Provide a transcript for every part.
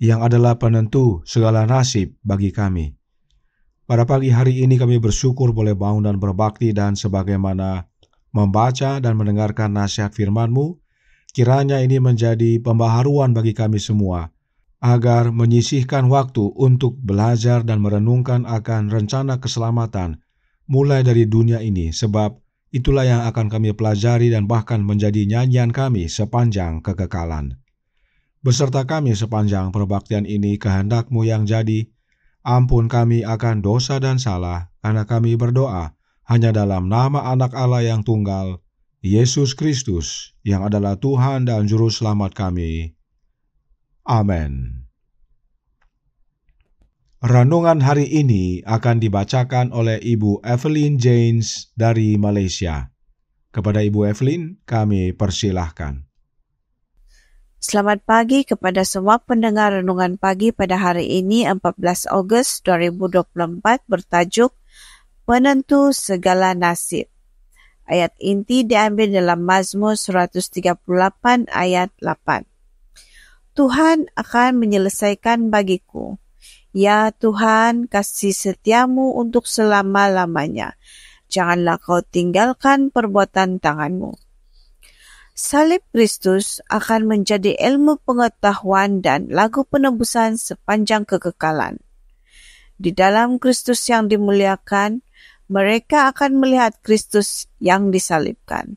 yang adalah penentu segala nasib bagi kami. Pada pagi hari ini kami bersyukur boleh bangun dan berbakti dan sebagaimana membaca dan mendengarkan nasihat firman-Mu, kiranya ini menjadi pembaharuan bagi kami semua, agar menyisihkan waktu untuk belajar dan merenungkan akan rencana keselamatan mulai dari dunia ini, sebab itulah yang akan kami pelajari dan bahkan menjadi nyanyian kami sepanjang kekekalan. Beserta kami sepanjang perbaktian ini kehendakmu yang jadi, ampun kami akan dosa dan salah, karena kami berdoa hanya dalam nama anak Allah yang tunggal, Yesus Kristus, yang adalah Tuhan dan Juru Selamat kami. Amin. Renungan hari ini akan dibacakan oleh Ibu Evelyn James dari Malaysia. Kepada Ibu Evelyn, kami persilahkan. Selamat pagi kepada semua pendengar Renungan Pagi pada hari ini 14 Ogos 2024 bertajuk Penentu Segala Nasib. Ayat inti diambil dalam Mazmur 138 ayat 8. Tuhan akan menyelesaikan bagiku. Ya Tuhan, kasih setiamu untuk selama-lamanya. Janganlah kau tinggalkan perbuatan tanganmu Salib Kristus akan menjadi ilmu pengetahuan dan lagu penebusan sepanjang kekekalan. Di dalam Kristus yang dimuliakan, mereka akan melihat Kristus yang disalibkan.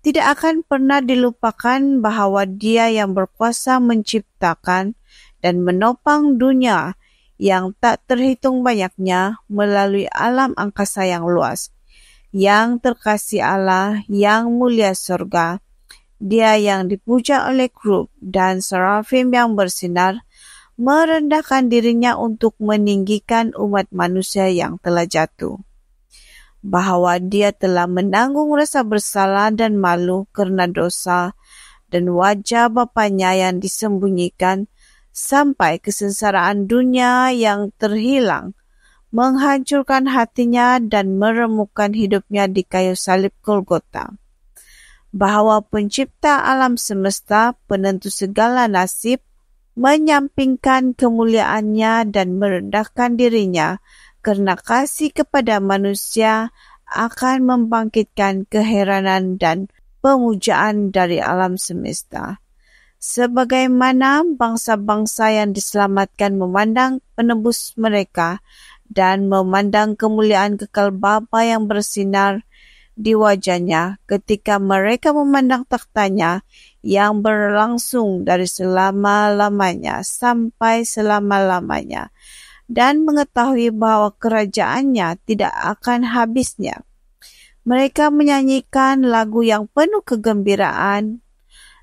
Tidak akan pernah dilupakan bahwa Dia yang berkuasa menciptakan dan menopang dunia yang tak terhitung banyaknya melalui alam angkasa yang luas. Yang terkasih Allah, yang mulia surga, dia yang dipuja oleh grup dan serafim yang bersinar merendahkan dirinya untuk meninggikan umat manusia yang telah jatuh. Bahawa dia telah menanggung rasa bersalah dan malu kerana dosa dan wajah bapanya yang disembunyikan sampai kesengsaraan dunia yang terhilang menghancurkan hatinya dan meremukkan hidupnya di kayu salib Golgota. bahwa pencipta alam semesta, penentu segala nasib, menyampingkan kemuliaannya dan merendahkan dirinya karena kasih kepada manusia akan membangkitkan keheranan dan pemujaan dari alam semesta. Sebagaimana bangsa-bangsa yang diselamatkan memandang penebus mereka dan memandang kemuliaan kekal Bapa yang bersinar, di wajahnya ketika mereka memandang taktanya yang berlangsung dari selama-lamanya sampai selama-lamanya dan mengetahui bahwa kerajaannya tidak akan habisnya. Mereka menyanyikan lagu yang penuh kegembiraan,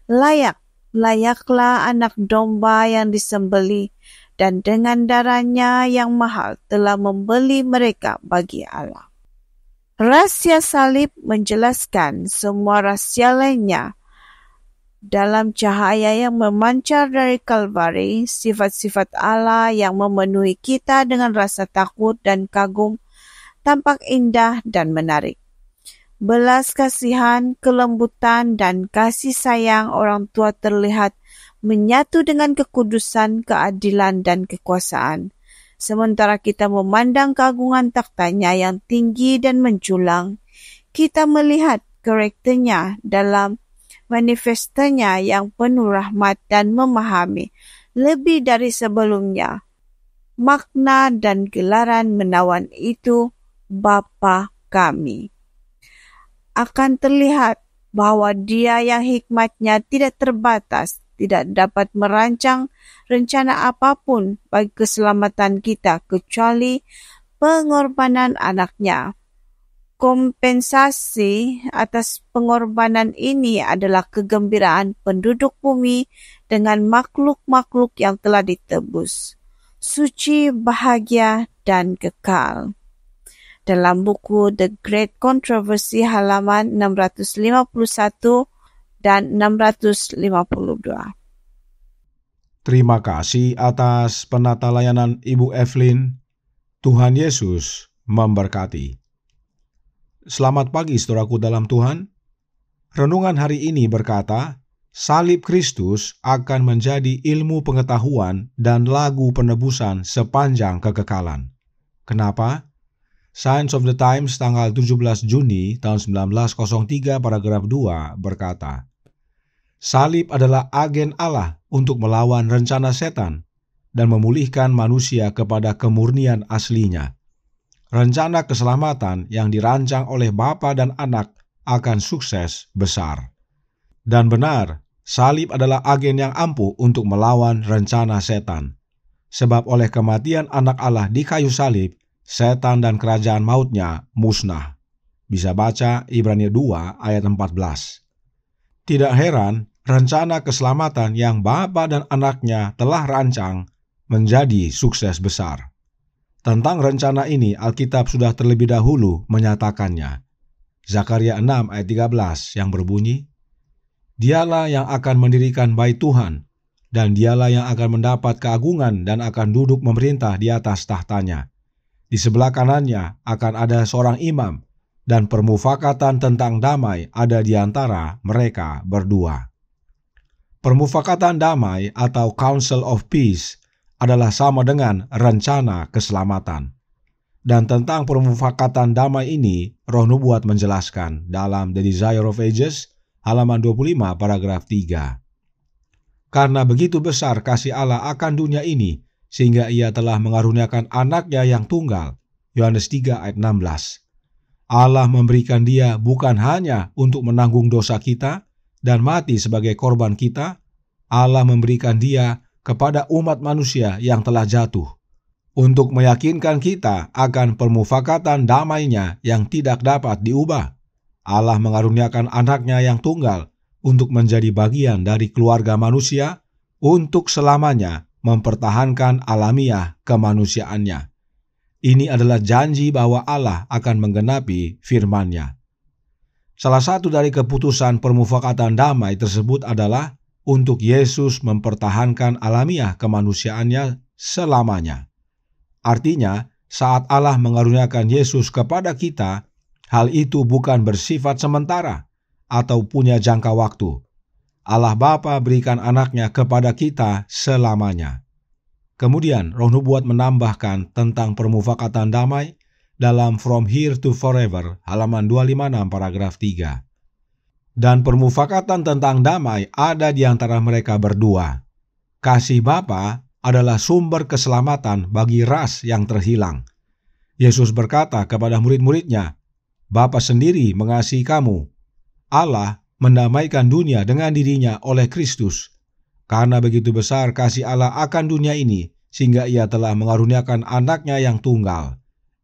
layak, layaklah anak domba yang disembeli, dan dengan darahnya yang mahal telah membeli mereka bagi Allah. Rahasia salib menjelaskan semua rahasia lainnya. Dalam cahaya yang memancar dari Kalvari, sifat-sifat Allah yang memenuhi kita dengan rasa takut dan kagum tampak indah dan menarik belas kasihan, kelembutan, dan kasih sayang orang tua terlihat menyatu dengan kekudusan, keadilan, dan kekuasaan. Sementara kita memandang kagungan taktanya yang tinggi dan menculang, kita melihat karakternya dalam manifestanya yang penuh rahmat dan memahami lebih dari sebelumnya. Makna dan gelaran menawan itu Bapa kami. Akan terlihat bahwa dia yang hikmatnya tidak terbatas tidak dapat merancang rencana apapun bagi keselamatan kita kecuali pengorbanan anaknya. Kompensasi atas pengorbanan ini adalah kegembiraan penduduk bumi dengan makhluk-makhluk yang telah ditebus, suci, bahagia, dan kekal dalam buku The Great Controversy halaman 651 dan 652. Terima kasih atas penata layanan Ibu Evelyn. Tuhan Yesus memberkati. Selamat pagi saudaraku dalam Tuhan. Renungan hari ini berkata, salib Kristus akan menjadi ilmu pengetahuan dan lagu penebusan sepanjang kekekalan. Kenapa? Science of the Times tanggal 17 Juni tahun 1903 paragraf 2 berkata, salib adalah agen Allah untuk melawan rencana setan dan memulihkan manusia kepada kemurnian aslinya. Rencana keselamatan yang dirancang oleh Bapa dan Anak akan sukses besar. Dan benar, salib adalah agen yang ampuh untuk melawan rencana setan. Sebab oleh kematian anak Allah di kayu salib, setan dan kerajaan mautnya musnah. Bisa baca Ibrani 2 ayat 14. Tidak heran rencana keselamatan yang bapak dan anaknya telah rancang menjadi sukses besar. Tentang rencana ini Alkitab sudah terlebih dahulu menyatakannya. Zakaria 6 ayat 13 yang berbunyi, Dialah yang akan mendirikan bait Tuhan, dan dialah yang akan mendapat keagungan dan akan duduk memerintah di atas tahtanya. Di sebelah kanannya akan ada seorang imam, dan permufakatan tentang damai ada di antara mereka berdua. Permufakatan damai atau Council of Peace adalah sama dengan rencana keselamatan. Dan tentang permufakatan damai ini, Roh Nubuat menjelaskan dalam The Desire of Ages, halaman 25, paragraf 3. Karena begitu besar kasih Allah akan dunia ini, sehingga ia telah mengaruniakan anaknya yang tunggal. Yohanes 3 ayat 16. Allah memberikan dia bukan hanya untuk menanggung dosa kita, dan mati sebagai korban kita, Allah memberikan dia kepada umat manusia yang telah jatuh untuk meyakinkan kita akan permufakatan damainya yang tidak dapat diubah. Allah mengaruniakan anaknya yang tunggal untuk menjadi bagian dari keluarga manusia untuk selamanya mempertahankan alamiah kemanusiaannya. Ini adalah janji bahwa Allah akan menggenapi firman-Nya. Salah satu dari keputusan permufakatan damai tersebut adalah untuk Yesus mempertahankan alamiah kemanusiaannya selamanya. Artinya, saat Allah mengaruniakan Yesus kepada kita, hal itu bukan bersifat sementara atau punya jangka waktu. Allah Bapa berikan anaknya kepada kita selamanya. Kemudian roh nubuat menambahkan tentang permufakatan damai dalam From Here to Forever halaman 256 paragraf 3. Dan permufakatan tentang damai ada di antara mereka berdua. Kasih Bapa adalah sumber keselamatan bagi ras yang terhilang. Yesus berkata kepada murid-muridnya, Bapa sendiri mengasihi kamu. Allah mendamaikan dunia dengan dirinya oleh Kristus. Karena begitu besar kasih Allah akan dunia ini, sehingga ia telah mengaruniakan anaknya yang tunggal,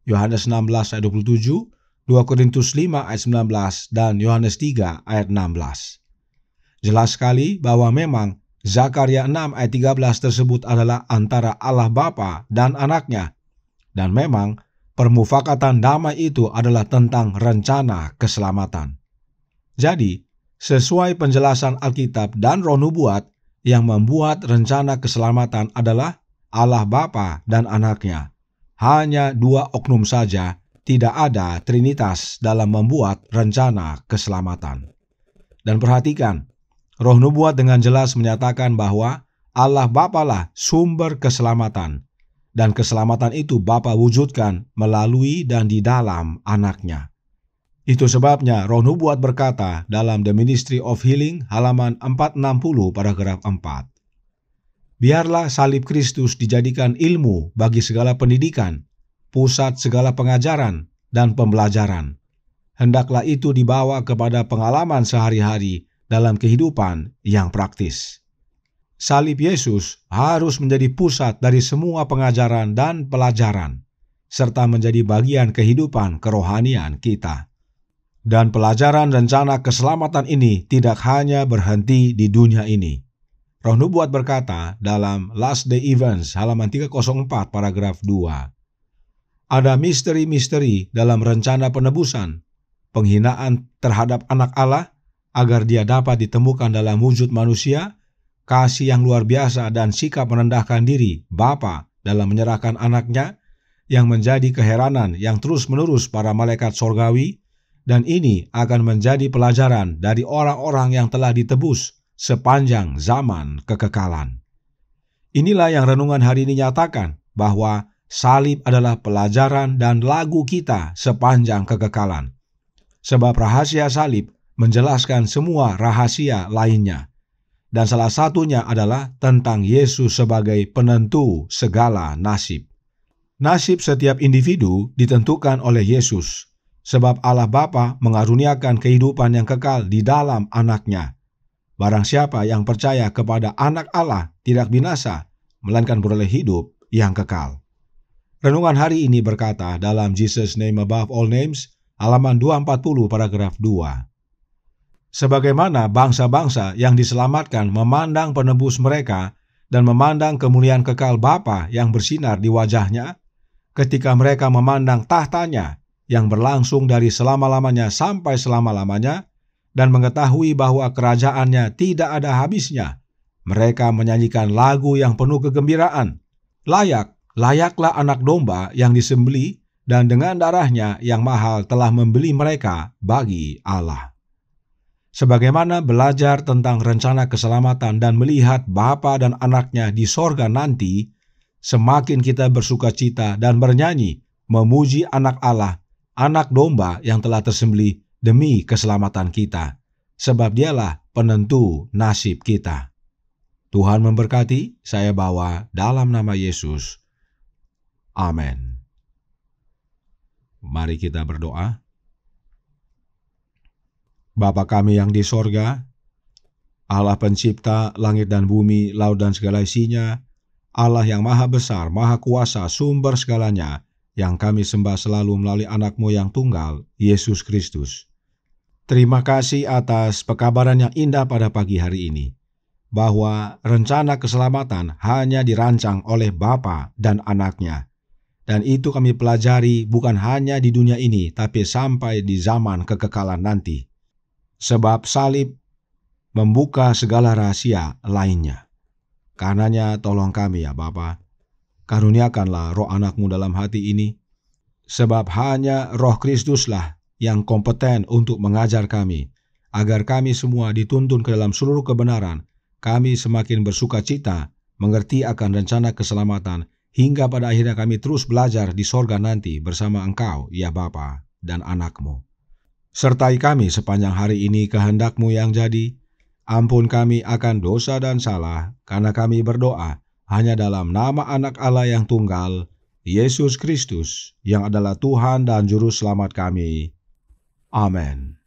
Yohanes 16 ayat 27, 2 Korintus 5 ayat 19, dan Yohanes 3 ayat 16. Jelas sekali bahwa memang Zakaria 6 ayat 13 tersebut adalah antara Allah Bapa dan anaknya. Dan memang permufakatan damai itu adalah tentang rencana keselamatan. Jadi, sesuai penjelasan Alkitab dan Roh Nubuat, yang membuat rencana keselamatan adalah Allah Bapa dan anaknya hanya dua oknum saja, tidak ada trinitas dalam membuat rencana keselamatan. Dan perhatikan, roh nubuat dengan jelas menyatakan bahwa Allah Bapalah sumber keselamatan, dan keselamatan itu Bapa wujudkan melalui dan di dalam anaknya. Itu sebabnya roh nubuat berkata dalam The Ministry of Healing halaman 460 paragraf 4 biarlah salib Kristus dijadikan ilmu bagi segala pendidikan, pusat segala pengajaran, dan pembelajaran. Hendaklah itu dibawa kepada pengalaman sehari-hari dalam kehidupan yang praktis. Salib Yesus harus menjadi pusat dari semua pengajaran dan pelajaran, serta menjadi bagian kehidupan kerohanian kita dan pelajaran rencana keselamatan ini tidak hanya berhenti di dunia ini, Roh Nubuat berkata dalam Last Day Events halaman 304 paragraf 2. Ada misteri-misteri dalam rencana penebusan, penghinaan terhadap anak Allah agar dia dapat ditemukan dalam wujud manusia, kasih yang luar biasa dan sikap merendahkan diri Bapa dalam menyerahkan anaknya yang menjadi keheranan yang terus-menerus para malaikat sorgawi dan ini akan menjadi pelajaran dari orang-orang yang telah ditebus sepanjang zaman kekekalan. Inilah yang renungan hari ini nyatakan bahwa salib adalah pelajaran dan lagu kita sepanjang kekekalan. Sebab rahasia salib menjelaskan semua rahasia lainnya. Dan salah satunya adalah tentang Yesus sebagai penentu segala nasib. Nasib setiap individu ditentukan oleh Yesus, sebab Allah Bapa mengaruniakan kehidupan yang kekal di dalam anaknya, Barang siapa yang percaya kepada anak Allah tidak binasa, melainkan beroleh hidup yang kekal. Renungan hari ini berkata dalam Jesus Name Above All Names, halaman 240 paragraf 2. Sebagaimana bangsa-bangsa yang diselamatkan memandang penebus mereka dan memandang kemuliaan kekal Bapa yang bersinar di wajahnya, ketika mereka memandang tahtanya yang berlangsung dari selama-lamanya sampai selama-lamanya, dan mengetahui bahwa kerajaannya tidak ada habisnya. Mereka menyanyikan lagu yang penuh kegembiraan. Layak, layaklah anak domba yang disembeli dan dengan darahnya yang mahal telah membeli mereka bagi Allah. Sebagaimana belajar tentang rencana keselamatan dan melihat Bapa dan anaknya di sorga nanti, semakin kita bersuka cita dan bernyanyi memuji anak Allah, anak domba yang telah tersembelih demi keselamatan kita, sebab Dialah penentu nasib kita. Tuhan memberkati, saya bawa dalam nama Yesus. Amin. Mari kita berdoa. Bapa kami yang di sorga, Allah pencipta langit dan bumi, laut dan segala isinya, Allah yang maha besar, maha kuasa, sumber segalanya, yang kami sembah selalu melalui anakmu yang tunggal, Yesus Kristus. Terima kasih atas pekabaran yang indah pada pagi hari ini, bahwa rencana keselamatan hanya dirancang oleh Bapa dan anaknya. Dan itu kami pelajari bukan hanya di dunia ini, tapi sampai di zaman kekekalan nanti. Sebab salib membuka segala rahasia lainnya. Karenanya tolong kami ya Bapak, Karuniakanlah roh anakmu dalam hati ini, sebab hanya roh Kristuslah yang kompeten untuk mengajar kami, agar kami semua dituntun ke dalam seluruh kebenaran, kami semakin bersuka cita, mengerti akan rencana keselamatan, hingga pada akhirnya kami terus belajar di sorga nanti bersama engkau, ya Bapa dan anakmu. Sertai kami sepanjang hari ini kehendakmu yang jadi, Ampun kami akan dosa dan salah, karena kami berdoa hanya dalam nama anak Allah yang tunggal, Yesus Kristus, yang adalah Tuhan dan Juru Selamat kami. Amin.